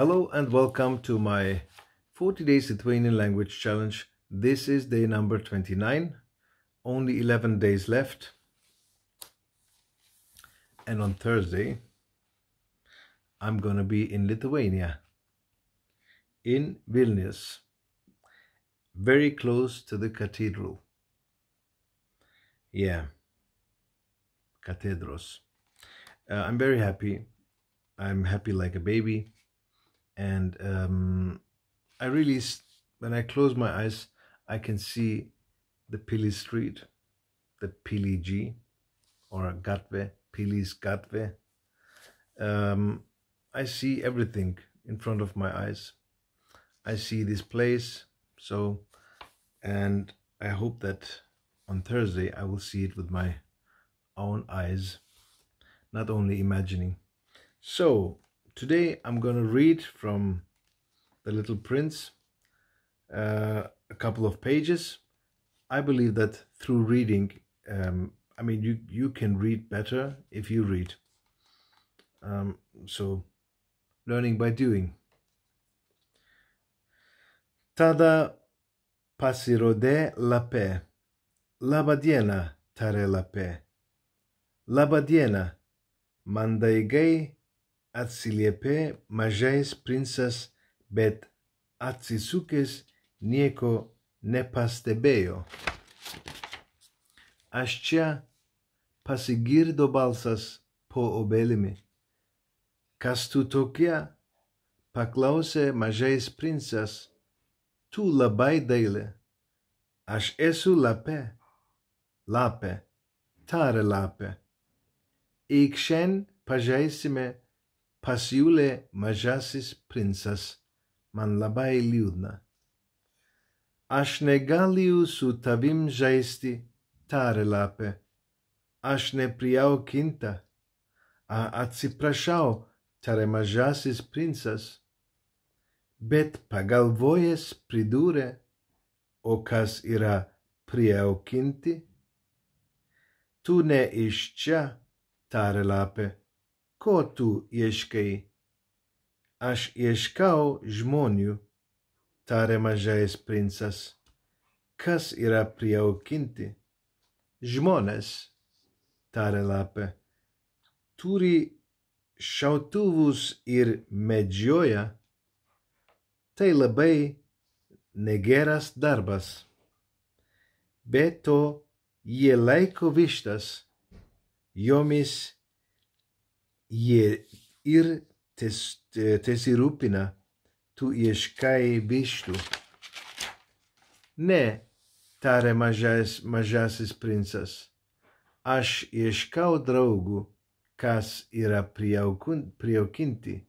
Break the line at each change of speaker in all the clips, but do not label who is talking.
Hello and welcome to my 40 days Lithuanian language challenge. This is day number 29, only 11 days left. And on Thursday, I'm going to be in Lithuania, in Vilnius, very close to the cathedral. Yeah, cathedros. Uh, I'm very happy. I'm happy like a baby and um, I really, when I close my eyes, I can see the Pili Street, the Pili G, or Gatve, Pili's Gatve. Um, I see everything in front of my eyes. I see this place, so, and I hope that on Thursday I will see it with my own eyes, not only imagining. So, Today I'm going to read from The Little Prince uh, a couple of pages. I believe that through reading, um, I mean, you, you can read better if you read. Um, so, learning by doing. Tada pasirode lape, labadiena tare lape, labadiena mandaigei atsiliepė mažais princas, bet atsisukęs nieko nepastebėjo. Aš čia pasigirdo balsas po obelimi. Kas tu tokia? paklausė mažais princas. Tu labai dailė. Aš esu lapė. Lapė. Tare lapė. Eikšen pažaisime pasiūlė mažasis princas, man labai liūdna. Aš negaliu su tavim žaisti, tarė lapė. Aš nepriaukinta. Atsiprašau, tarė mažasis princas. Bet pagalvojęs pridūrė, o kas yra priaukinti? Tu ne iš čia, tarė lapė ko tu ieškai? Aš ieškau žmonių, tarė mažais princas. Kas yra priaukinti? Žmonės, tarė lapė, turi šautuvus ir medžioja. Tai labai negeras darbas. Be to, jie laiko vištas, jomis jie ir tes, tesirūpina, tu ieškai vištų. Ne, tarė mažas, mažasis princas, aš ieškau draugų, kas yra prijaukinti.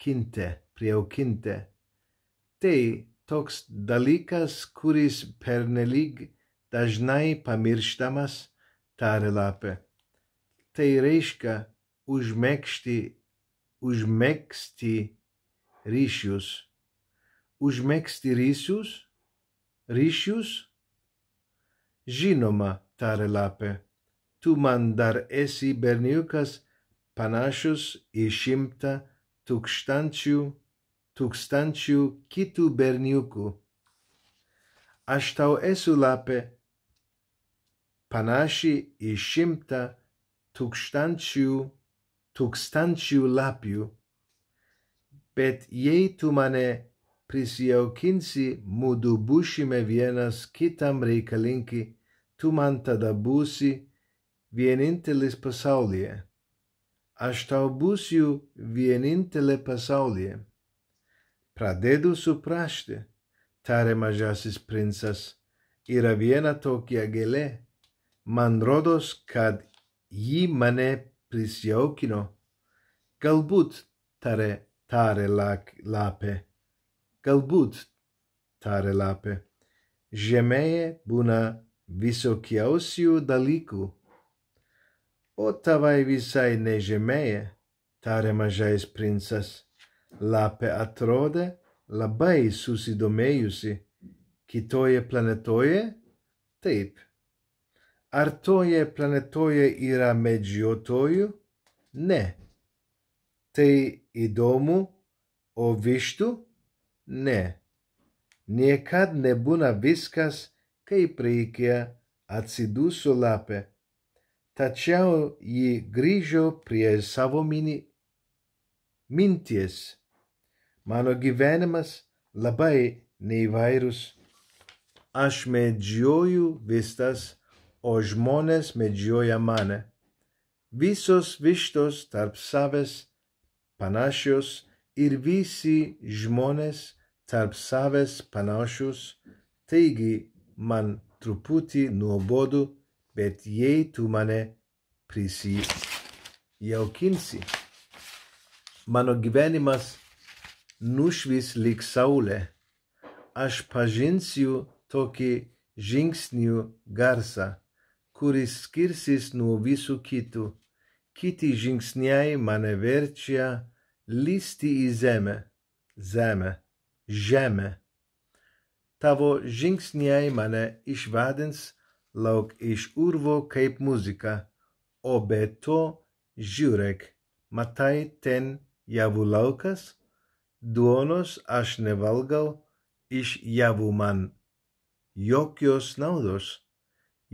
Kinte, prijaukinte. Tai toks dalykas, kuris pernelyg dažnai pamirštamas, tarė lapė. Tai reiškia, užmegzti, užmegzti ryšius, užmegzti ryšius, ryšius? Žinoma, tarė lapė, tu man dar esi berniukas panašus į šimtą tūkstančių, tūkstančių kitų berniukų. Aš tau esu lapė panaši į šimtą tūkstančių tūkstančių lapių, bet jei tu mane prisijaukinsi, mudu būsime vienas kitam reikalingi, tu man tada būsi vienintelis pasaulyje. Aš tau būsiu vienintelė pasaulyje. Pradedu suprasti, tarė mažasis princas, yra viena tokia gėlė. Man rodos, kad ji mane prisijaukino. Galbūt, tarė, tarė lapė. Galbūt, tarė lapė. Žemėje būna visokiausių dalykų. O tavai visai ne žemėje, tarė mažais princas. Lapė atrodė labai susidomėjusi. Kitoje planetoje? Taip. Ar toje planetoje yra medžiotojų? Ne. Tai įdomu, o vištų? Ne. Niekad nebūna viskas, kaip reikia atsiduso lapė. Tačiau ji grįžo prie savo mini minties. Mano gyvenimas labai neįvairus. Aš medžioju vistas o žmonės medžioja mane. Visos vištos tarp savęs panašios ir visi žmonės tarp savęs panašus, taigi man truputį nuobodu, bet jei tu mane prisijaukinsi, mano gyvenimas nušvis lyg saulė, aš pažinsiu tokį žingsnių garsą kuris skirsis nuo visų kitų. Kiti žingsniai mane verčia lysti į žemę, žemę, žemę. Tavo žingsniai mane išvadins lauk iš urvo kaip muzika, o be to žiūrėk, matai ten javų laukas, duonos aš nevalgau iš javų man, jokios naudos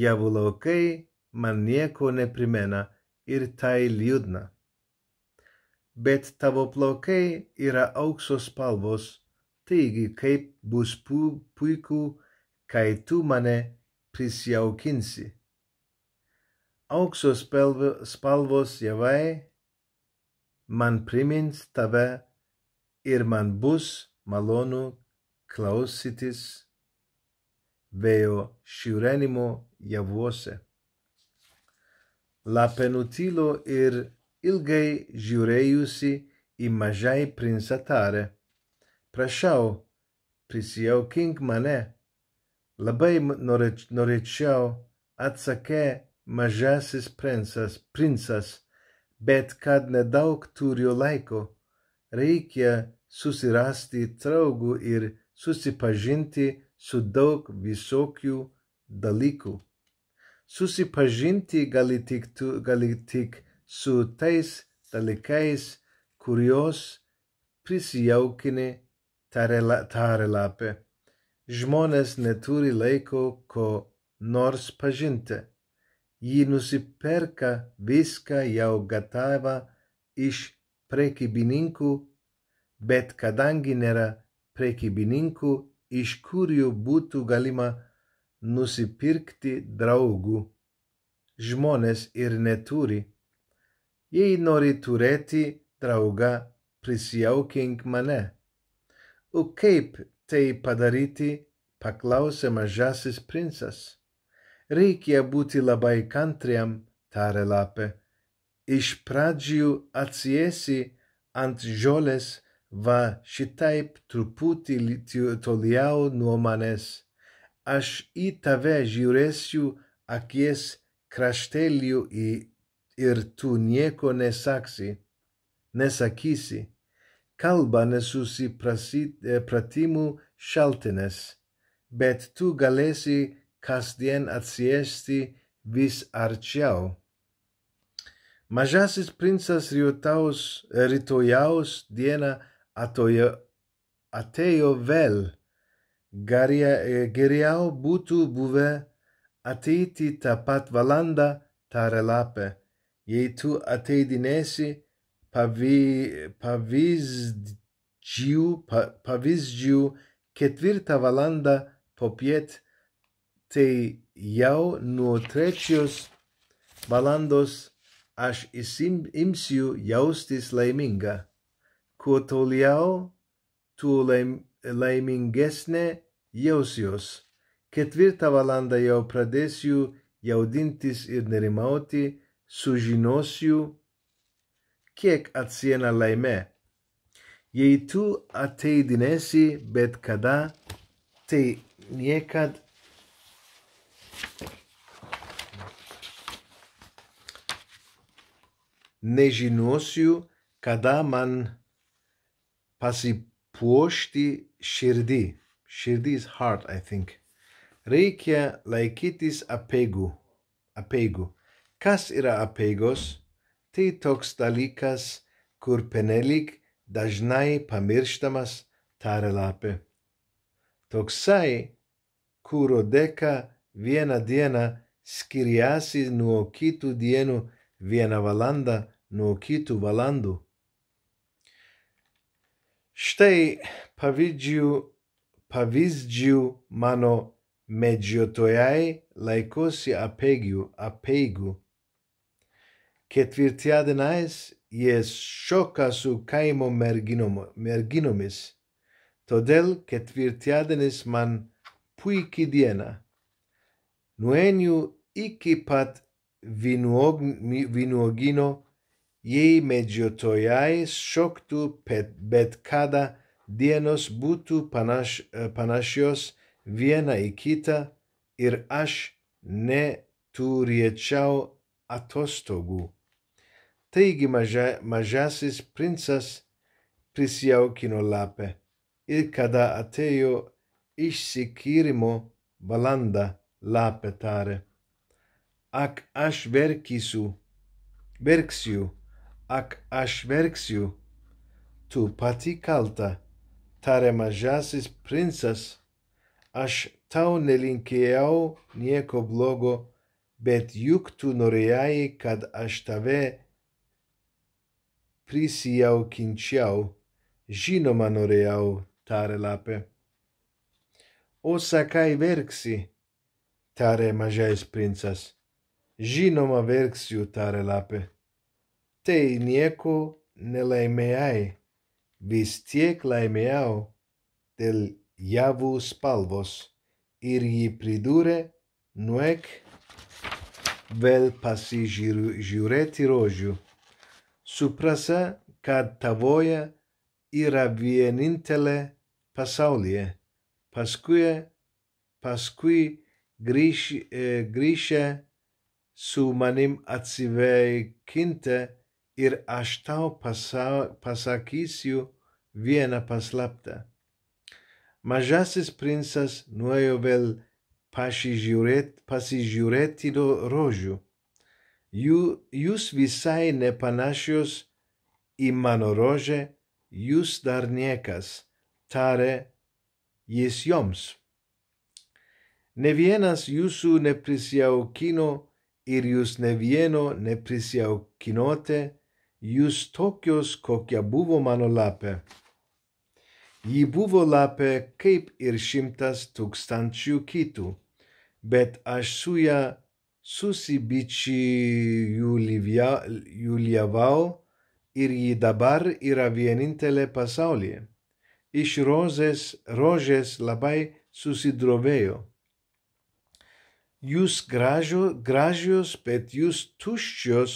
javų laukai man nieko neprimena ir tai liūdna. Bet tavo plaukai yra aukso spalvos, taigi kaip bus pu, puiku, kai tu mane prisjaukinsi. Aukso spalvos javai man primins tave ir man bus malonu klausytis Veo šiurenimo javuose. La penutilo ir ilgai žiūrėjusi į mažai princą tarė. Prašau, prisijaukink mane. Labai norėčiau, atsakė mažasis princas, princas, bet kad nedaug turiu laiko, reikia susirasti draugų ir susipažinti su daug visokių dalykų. Susipažinti gali tik, tu, gali tik su tais dalykais, kuriuos prisijaukini tarelapė. Žmonės neturi laiko ko nors pažinti. Ji nusiperka viską jau gatavą iš prekybininkų, bet kadangi nėra prekybininkų, iš kurių būtų galima nusipirkti draugų. Žmonės ir neturi. Jei nori turėti draugą, prisijaukink mane. O kaip tai padaryti, paklausė mažasis princas. Reikia būti labai kantriam, tarė lapė. Iš pradžių atsiesi ant žolės va šitaip truputį toliau nuo manęs, aš į tave žiūrėsiu akies krašteliu ir tu nieko nesaksi, nesakysi. Kalba nesusipratimų e, šaltinis, bet tu galėsi kasdien atsijesti vis arčiau. Mažasis princas rytojaus dieną atojo, atėjo vėl. Garia, eh, geriau būtų buvę ateiti tą pat valandą, tarė lapė. Jei tu ateidinėsi pavy, pavyzdžių, pa, pavyzdžių ketvirtą valandą popiet, tai jau nuo trečios valandos aš įsimsiu jaustis laiminga kuo toliau, tuo laim, laimingesnė jausiuos. Ketvirtą valandą jau pradėsiu jaudintis ir nerimauti, sužinosiu, kiek atsiena laimė. Jei tu ateidinėsi bet kada, tai niekad nežinosiu, kada man pasipuošti širdį. Širdį is heart, I think. Reikia laikytis apeigų. apeigų. Kas yra apeigos? Tai toks dalykas, kur penelik dažnai pamirštamas tarė lapė. Toksai, kuro dėka vieną dieną skiriasi nuo kitų dienų vieną valandą nuo kitų valandų. Štai pavyzdžių, pavyzdžių mano medžiotojai laikosi apeigų, apeigų. Ketvirtadieniais jie šoka su kaimo merginomis. Todėl ketvirtadienis man puikiai diena. Nueniu iki pat vinuogino jei medžiotojai šoktų bet kada dienos būtų panaš, e, panašios viena į kitą ir aš neturėčiau atostogų. Taigi maža, mažasis princas prisijaukino lapę ir kada atėjo išsikirimo valanda lapė tarė. Ak aš verkysiu, verksiu. Ak aš verksiu, tu pati kalta, tarė mažasis princas, aš tau nelinkėjau nieko blogo, bet juk tu norėjai, kad aš tave prisijaukinčiau, žinoma norėjau, tarė lapė. O sakai verksi, tarė mažais princas. Žinoma verksiu, tarė lapė tai nieko nelaimėjai vis tiek laimėjau dėl javų spalvos ir ji pridūrė nueik vėl pasižiūrėti rožių suprasi kad tavoji yra vienintelė pasaulyje paskui paskui grįš, e, grįši su manim atsiveikinti ir aš tau pasa pasakysiu vieną paslaptą. Mažasis princas nuėjo vėl pasižiūrėti, pasižiūrėti rožių. Jų, jūs visai nepanašios į mano rožę, jūs dar niekas, tarė jis joms. Ne vienas jūsų neprisjaukino ir jūs ne vieno neprisjaukinote, jūs tokios, kokia buvo mano lapė. Ji buvo lapė kaip ir šimtas tūkstančių kitų, bet aš su ją susibičiuliavau ir ji dabar yra vienintelė pasaulyje. Iš rozės, rožės labai susidrovėjo. Jūs gražu, gražios, bet jūs tuščios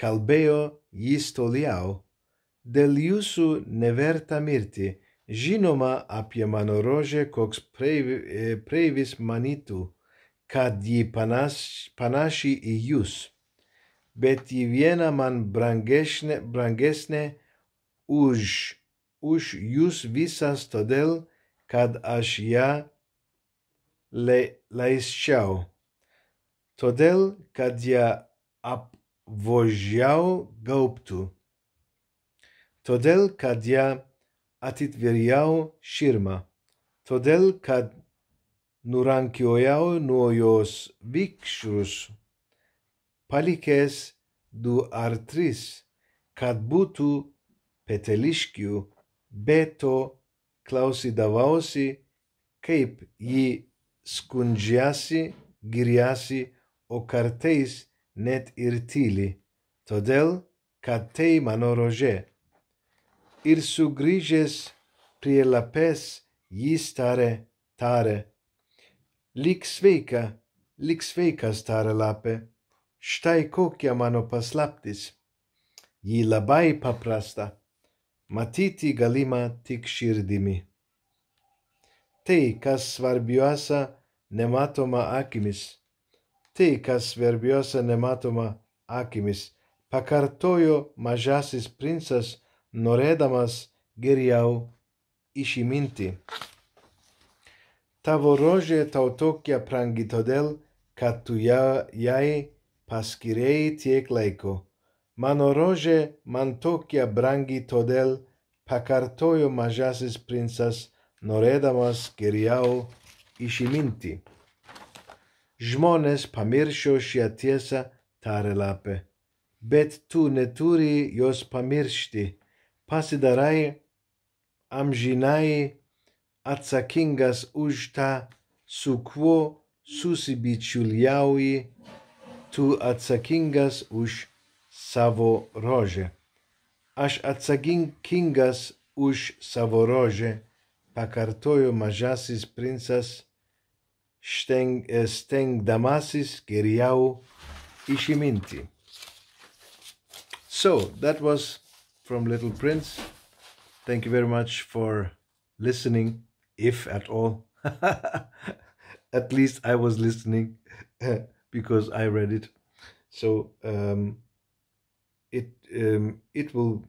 kalbėjo jis toliau, dėl jūsų neverta mirti, žinoma apie mano rožę, koks e, preivis manytų, kad ji panas, panaši į jūs, bet ji viena man brangesnė, brangesnė už, už jūs visas todėl, kad aš ją le, leisčiau, todėl, kad ją ap, vožiau gaubtu, todėl kad ją atitvirjau širmą, todėl kad nurankiojau nuo jos vikšrus, palikęs du ar tris, kad būtų peteliškių, bet to klausydavausi, kaip ji skundžiasi, giriasi, o kartais net ir tyli, todėl, kad tai mano rožė. Ir sugrįžęs prie lapės jis tarė, tarė, lik sveika, lik sveikas tarė lapė, štai kokia mano paslaptis. Ji labai paprasta, matyti galima tik širdimi. Tai, kas svarbiausia, nematoma akimis. Tai, kas svarbiausia nematoma akimis, pakartojo mažasis princas, norėdamas geriau išiminti. Tavo rožė tau tokia brangi todėl, kad tu ją, jai paskiriai tiek laiko. Mano rožė man tokia brangi todėl, pakartojo mažasis princas, norėdamas geriau išiminti. Žmonės pamiršo šią tiesą, tarė lapė, bet tu neturi jos pamiršti, pasidarai amžinai atsakingas už tą, su kuo susibičiuliauji, tu atsakingas už savo rožę. Aš atsakingas už savo rožę, pakartojo mažasis princas. Steng eh, stengdamasis geriau ishiminti. So that was from Little Prince. Thank you very much for listening, if at all. at least I was listening because I read it. So um, it um, it will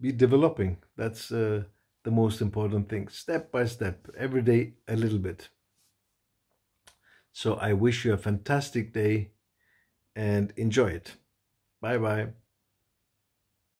be developing. That's uh, the most important thing. Step by step, every day a little bit. So I wish you a fantastic day and enjoy it. Bye bye.